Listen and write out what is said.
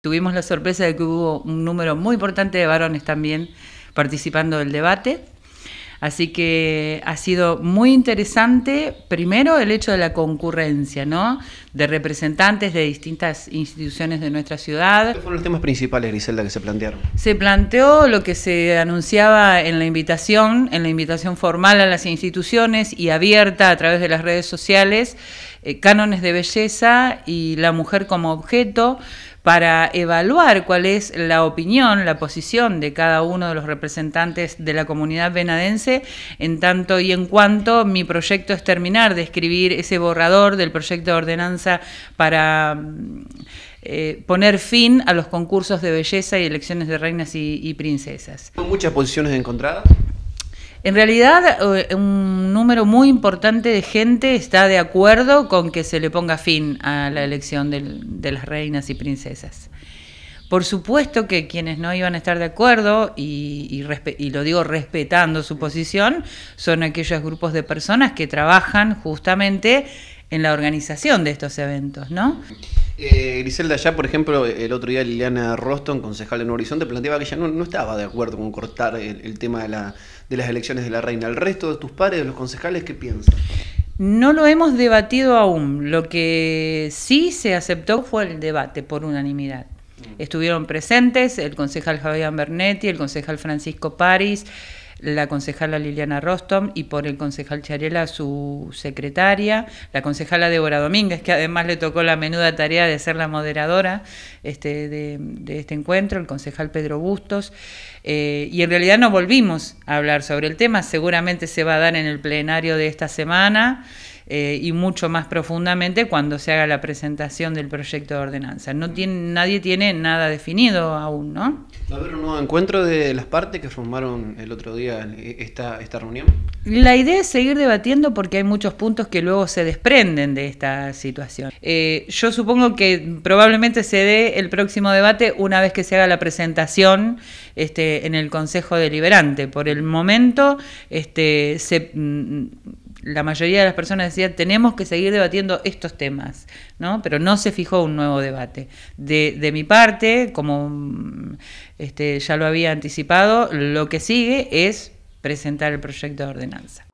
Tuvimos la sorpresa de que hubo un número muy importante de varones también participando del debate. Así que ha sido muy interesante, primero, el hecho de la concurrencia, ¿no? De representantes de distintas instituciones de nuestra ciudad. ¿Cuáles fueron los temas principales, Griselda, que se plantearon? Se planteó lo que se anunciaba en la invitación, en la invitación formal a las instituciones y abierta a través de las redes sociales, eh, cánones de belleza y la mujer como objeto para evaluar cuál es la opinión, la posición de cada uno de los representantes de la comunidad venadense, en tanto y en cuanto mi proyecto es terminar de escribir ese borrador del proyecto de ordenanza para... Eh, poner fin a los concursos de belleza y elecciones de reinas y, y princesas. ¿Muchas posiciones encontradas? En realidad, eh, un número muy importante de gente está de acuerdo con que se le ponga fin a la elección de las reinas y princesas. Por supuesto que quienes no iban a estar de acuerdo, y, lo digo respetando su posición, son aquellos grupos de personas que trabajan justamente en la organización de estos eventos, ¿no? Eh, Griselda, ya por ejemplo, el otro día Liliana Roston, concejal de Nuevo Horizonte, planteaba que ella no, estaba de acuerdo con cortar el, tema de, las elecciones de la reina. ¿El resto de tus pares, de los concejales, qué piensan? No lo hemos debatido aún. Lo que sí se aceptó fue el debate por unanimidad. Mm. Estuvieron presentes el concejal Javier Bernetti, el concejal Francisco París, la concejala Liliana Rostom y por el concejal Charela su secretaria, la concejala Débora Domínguez, que además le tocó la menuda tarea de ser la moderadora este, de, este encuentro, el concejal Pedro Bustos. Eh, y en realidad no volvimos a hablar sobre el tema, seguramente se va a dar en el plenario de esta semana. Eh, y mucho más profundamente cuando se haga la presentación del proyecto de ordenanza. No tiene, nadie tiene nada definido aún, ¿no? ¿Va a haber un nuevo encuentro de las partes que formaron el otro día e, esta, esta reunión? La idea es seguir debatiendo porque hay muchos puntos que luego se desprenden de esta situación. Eh, yo supongo que probablemente se dé el próximo debate una vez que se haga la presentación este, en el Consejo Deliberante. Por el momento este, se mm, la mayoría de las personas decían, tenemos que seguir debatiendo estos temas, ¿no? Pero no se fijó un nuevo debate. De, de mi parte, como este, ya lo había anticipado, lo que sigue es presentar el proyecto de ordenanza.